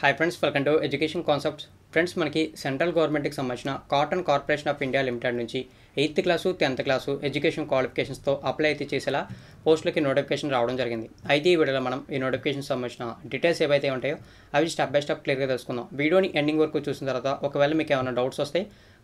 hi friends welcome to education concepts friends మనకి central గవర్నమెంట్కి సంబంధించిన cotton corporation of India limited నుంచి eighth class tenth class education క్వాలిఫికేషన్స్తో apply అయితే చేసేలా పోస్టులకి నోటిఫికేషన్ రావడం జరిగింది అయితే ఈ వీడియోలో మనం ఈ నోటిఫికేషన్ సంబంధించిన డీటెయిల్స్ ఏవైతే ఉంటాయో అవి స్టెప్ బై స్టెప్ క్లియర్గా తెలుసుకుందాం వీడియోని ఎండింగ్ వరకు చూసిన తర్వాత ఒకవేళ మీకు ఏమైనా డౌట్స్ వస్తే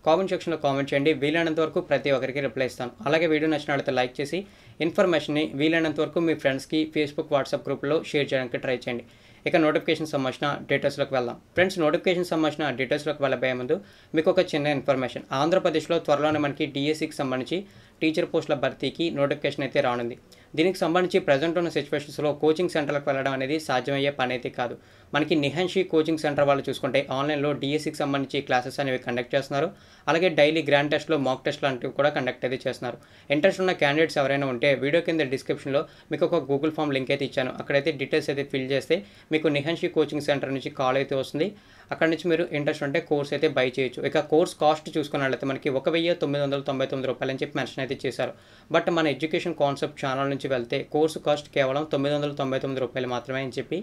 కామెంట్ సెక్షన్లో కామెంట్ చేయండి వీలైనంత వరకు ప్రతి ఒక్కరికి రిప్లై ఇస్తాను అలాగే వీడియో నచ్చినట్లయితే లైక్ చేసి ఇన్ఫర్మేషన్ని వీలైనంత వరకు మీ ఫ్రెండ్స్కి ఫేస్బుక్ వాట్సాప్ గ్రూప్లో షేర్ చేయడానికి ట్రై చేయండి ఇక నోటిఫికేషన్ సంబంధించిన డీటెయిల్స్లోకి వెళ్దాం ఫ్రెండ్స్ నోటిఫికేషన్ సంబంధించిన డీటెయిల్స్లోకి వెళ్ళబోయే ముందు మీకు ఒక చిన్న ఇన్ఫర్మేషన్ ఆంధ్రప్రదేశ్లో త్వరలోనే మనకి డిఎస్సికి సంబంధించి టీచర్ పోస్టుల భర్తీకి నోటిఫికేషన్ అయితే రానుంది దీనికి సంబంధించి ప్రజెంట్ ఉన్న సిచ్యువేషన్స్లో కోచింగ్ సెంటర్లకు వెళ్ళడం అనేది సాధ్యమయ్యే పని అయితే కాదు మనకి నిహన్షి కోచింగ్ సెంటర్ వాళ్ళు చూసుకుంటే ఆన్లైన్లో డిఎస్సికి సంబంధించి క్లాసెస్ అనేవి కండక్ట్ చేస్తున్నారు అలాగే డైలీ గ్రాండ్ టెస్ట్లో మాక్ టెస్ట్ లాంటివి కూడా కండక్ట్ అయితే చేస్తున్నారు ఇంట్రెస్ట్ ఉన్న క్యాండిడేట్స్ ఎవరైనా ఉంటే వీడియో కింద డిస్క్రిప్షన్లో మీకు ఒక గూగుల్ ఫామ్ లింక్ అయితే ఇచ్చాను అక్కడైతే డీటెయిల్స్ అయితే ఫిల్ చేస్తే మీకు నిహన్షి కోచింగ్ సెంటర్ నుంచి కాల్ అయితే వస్తుంది అక్కడ నుంచి మీరు ఇంట్రెస్ట్ ఉంటే కోర్స్ అయితే బై చేయొచ్చు ఇక కోర్స్ కాస్ట్ చూసుకున్నట్లయితే మనకి ఒక వెయ్యి తొమ్మిది వందల తొంభై తొమ్మిది రూపాయలు అని చెప్పి మెన్షన్ అయితే చేశారు బట్ మన ఎడ్యుకేషన్ కాన్సెప్ట్ ఛానల్ నుంచి వెళ్తే కోర్సు కాస్ట్ కేవలం తొమ్మిది వందల తొంభై తొమ్మిది రూపాయలు మాత్రమే అని చెప్పి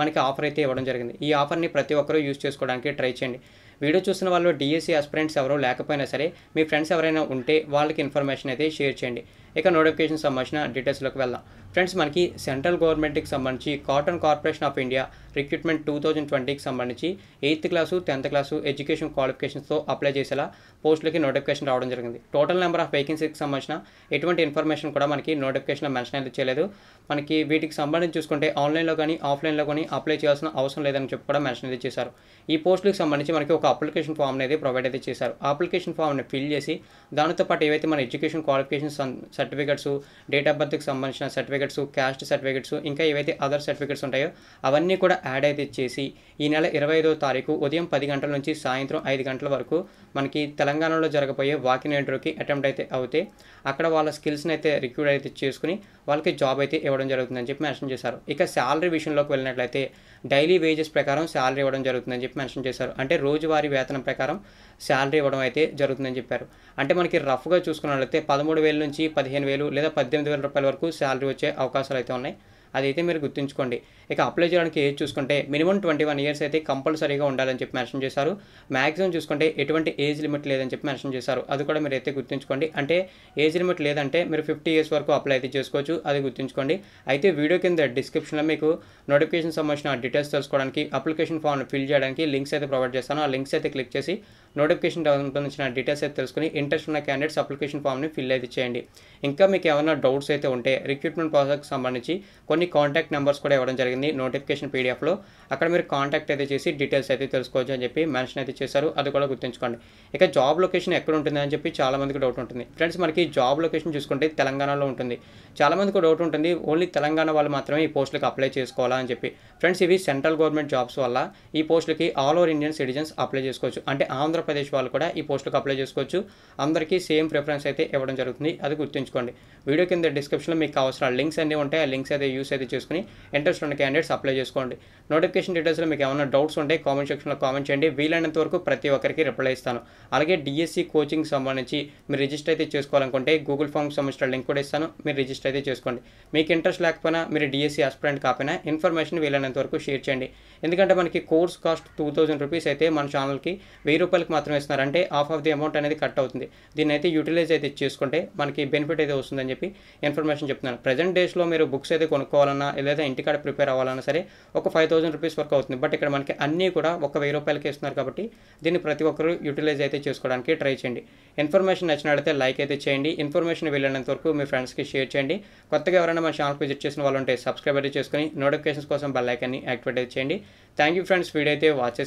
మనకి ఆఫర్ అయితే ఇవ్వడం జరిగింది ఈ ఆఫర్ని ప్రతి ఒక్కరూ యూజ్ చేసుకోవడానికి ట్రై చేయండి వీడియో చూసిన వాళ్ళు డిఎస్సీ ఆస్పిరెంట్స్ ఎవరో లేకపోయినా సరే మీ ఫ్రెండ్స్ ఎవరైనా ఉంటే వాళ్ళకి ఇన్ఫర్మేషన్ అయితే షేర్ చేయండి ఇక నోటిఫికేషన్ సంబంధించిన డీటెయిల్స్లోకి వెళ్దాం ఫ్రెండ్స్ మనకి సెంట్రల్ గవర్నమెంట్కి సంబంధించి cotton corporation of India recruitment two thousand ట్వంటీకి సంబంధించి eighth class tenth class education క్వాలిఫికేషన్స్తో అప్లై చేసేలా పోస్టులకి నోటిఫికేషన్ రావడం జరిగింది టోటల్ నెంబర్ ఆఫ్ వేకెన్సీకి సంబంధించిన ఎటువంటి ఇన్ఫర్మేషన్ కూడా మనకి నోటిఫికేషన్లో మెన్షన్ అయితే చేయలేదు మనకి వీటికి సంబంధించి చూసుకుంటే ఆన్లైన్లో కానీ ఆఫ్లైన్లో కానీ అప్లై చేయాల్సిన అవసరం లేదని చెప్పి కూడా మెన్షన్ అయితే చేశారు ఈ పోస్టులకు సంబంధించి మనకి ఒక అప్లికేషన్ ఫామ్ అనేది ప్రొవైడ్ అయితే చేశారు ఆ అప్లికేషన్ ఫామ్ని ఫిల్ చేసి దానితో పాటు ఏవైతే మన education qualification certificates date of బర్త్కి సంబంధించిన సర్టిఫికేట్స్ క్యాస్ట్ సర్టిఫికెట్స్ ఇంకా ఏవైతే అదర్ సర్టిఫికేట్స్ ఉంటాయో అవన్నీ కూడా యాడ్ అయితే చేసి ఈ నెల ఇరవై ఐదో తారీఖు ఉదయం పది గంటల నుంచి సాయంత్రం ఐదు గంటల వరకు మనకి తెలంగాణలో జరగబోయే వాకిన్ ఇంటర్వ్యూకి అటెంప్ట్ అయితే అవుతే అక్కడ వాళ్ళ స్కిల్స్ని అయితే రిక్రూట్ అయితే చేసుకుని వాళ్ళకి జాబ్ అయితే ఇవ్వడం జరుగుతుందని చెప్పి మెన్షన్ చేశారు ఇక శాలరీ విషయంలోకి వెళ్ళినట్లయితే డైలీ వేజెస్ ప్రకారం శాలరీ ఇవ్వడం జరుగుతుందని చెప్పి మెన్షన్ చేశారు అంటే రోజువారీ వేతనం ప్రకారం శాలరీ ఇవ్వడం అయితే జరుగుతుందని చెప్పారు అంటే మనకి రఫ్గా చూసుకున్నట్లయితే పదమూడు వేల నుంచి పదిహేను వేలు లేదా పద్దెనిమిది వేల రూపాయల వరకు శాలరీ వచ్చే అవకాశాలు అయితే ఉన్నాయి అదైతే మీరు గుర్తుంచుకోండి ఇక అప్లై చేయడానికి ఏజ్ చూసుకుంటే మినిమం ట్వంటీ వన్ ఇయర్స్ అయితే కంపల్సరీగా ఉండాలని చెప్పి మెన్షన్ చేశారు మ్యాక్సిమం చూసుకుంటే ఎటువంటి ఏజ్ లిమిట్ లేదని చెప్పి మెన్షన్ చేశారు అది కూడా మీరు అయితే గుర్తుంచుకోండి అంటే ఏజ్ లిమిట్ లేదంటే మీరు ఫిఫ్టీ ఇయర్స్ వరకు అప్లై అయితే చేసుకోవచ్చు అది గుర్తుంచుకోండి అయితే వీడియో కింద డిస్క్రిప్షన్లో మీకు నోటిఫికేషన్ సంబంధించిన డీటెయిల్స్ తెలుసుకోవడానికి అప్లికేషన్ ఫామ్ ఫిల్ చేయడానికి లింక్స్ అయితే ప్రొవైడ్ చేస్తాను ఆ లింక్స్ అయితే క్లిక్ చేసి నోటిఫికేషన్ సంబంధించిన డీటెయిల్స్ అయితే తెలుసుకుని ఇంట్రెస్ట్ ఉన్న క్యాండిడేట్స్ అప్లికేషన్ ఫామ్ని ఫిల్ అయితే చేయండి ఇంకా మీకు ఏమైనా డౌట్స్ అయితే ఉంటే రిక్రూట్మెంట్ ప్రాసెస్కి సంబంధించి కొన్ని మీ కాంటాక్ట్ నెంబర్స్ కూడా ఇవ్వడం జరిగింది నోటిఫికేషన్ పీడిఎఫ్లో అక్కడ మీరు కాంటాక్ట్ అయితే చేసి డీటెయిల్స్ అయితే తెలుసుకోవచ్చు అని చెప్పి మెన్షన్ అయితే చేశారు అది కూడా గుర్తుంచుకోండి ఇక జాబ్ లొకేషన్ ఎక్కడ ఉంటుంది అని చెప్పి చాలామందికి డౌట్ ఉంటుంది ఫ్రెండ్స్ మనకి జాబ్ లొకేషన్ చూసుకుంటే తెలంగాణలో ఉంటుంది చాలామందికి డౌట్ ఉంటుంది ఓన్లీ తెలంగాణ వాళ్ళు మాత్రమే ఈ పోస్టులకు అప్లై చేసుకోవాలా అని చెప్పి ఫ్రెండ్స్ ఇవి సెంట్రల్ గవర్నమెంట్ జాబ్స్ వల్ల ఈ పోస్టులకి all over Indian citizens apply చేసుకోవచ్చు అంటే ఆంధ్రప్రదేశ్ వాళ్ళు కూడా ఈ పోస్టులకు అప్లై చేసుకోవచ్చు అందరికీ సేమ్ ప్రిఫరెన్స్ అయితే ఇవ్వడం జరుగుతుంది అది గుర్తుంచుకోండి వీడియో కింద డిస్క్రిప్షన్లో మీకు కావాల్సిన లింక్స్ అన్నీ ఉంటాయి ఆ లింక్స్ అయితే యూస్ అయితే చేసుకుని ఇంట్రెస్ట్ ఉన్న క్యాండిడేట్స్ అప్లై చేసుకోండి నోటిఫికేషన్ డీటెయిల్స్లో మీకు ఏమైనా డౌట్స్ ఉంటే కామెంట్ సెక్షన్లో కామెంట్ చేయండి వీలైనంత వరకు ప్రతి ఒక్కరికి రిప్లై ఇస్తాను అలాగే డిఎస్సి కోచింగ్ సంబంధించి మీరు రిజిస్టర్ అయితే చేసుకోవాలనుకుంటే గూగుల్ ఫామ్ సంబంధించిన లింక్ కూడా ఇస్తాను మీరు రిజిస్టర్ అయితే చేసుకోండి మీకు ఇంట్రెస్ట్ లేకపోయినా మీరు డిఎస్సి ఆస్పిరెంట్ కాకపోయినా ఇన్ఫర్మేషన్ వీలైనంత వరకు షేర్ చేయండి ఎందుకంటే మనకి course cost two thousand rupees అయితే మన ఛానల్కి వెయ్యి రూపాయలకి మాత్రమే ఇస్తున్నారు అంటే హాఫ్ ఆఫ్ ది అమౌంట్ అనేది కట్ అవుతుంది దీన్ని అయితే యూటిలైజ్ అయితే చేసుకుంటే మనకి బెనిఫిట్ అయితే వస్తుందని చెప్పి ఇన్ఫర్మేషన్ చెప్తున్నాను ప్రజెంట్ డేస్లో మీరు బుక్స్ అయితే కొనుక్కో చేసుకోవాలన్నా లేదా ఇంటికాడ ప్రిపేర్ అవ్వాలన్నా సరే ఒక ఫైవ్ థౌసండ్ రూపీస్ వరకు అవుతుంది బట్ ఇక్కడ మనకి అన్నీ కూడా ఒక వెయ్యి రూపాయలకి ఇస్తున్నారు కాబట్టి దీన్ని ప్రతి ఒక్కరు యూటిలైజ్ అయితే చేసుకోవడానికి ట్రై చేయండి ఇన్ఫర్మేషన్ నచ్చినట్లయితే లైక్ అయితే చేయండి ఇన్ఫర్మేషన్ వెళ్ళినంత వరకు మీ ఫ్రెండ్స్కి షేర్ చేయండి కొత్తగా ఎవరైనా మన ఛానల్ విజిట్ చేసిన వాళ్ళు ఉంటే సబ్స్క్రైబ్ అయితే చేసుకుని నోటిఫికేషన్స్ కోసం బెల్ ఐకాన్ని యాక్టివేట్ అయితే చేయండి థ్యాంక్ యూ ఫ్రెండ్స్ వీడియో అయితే వాచ్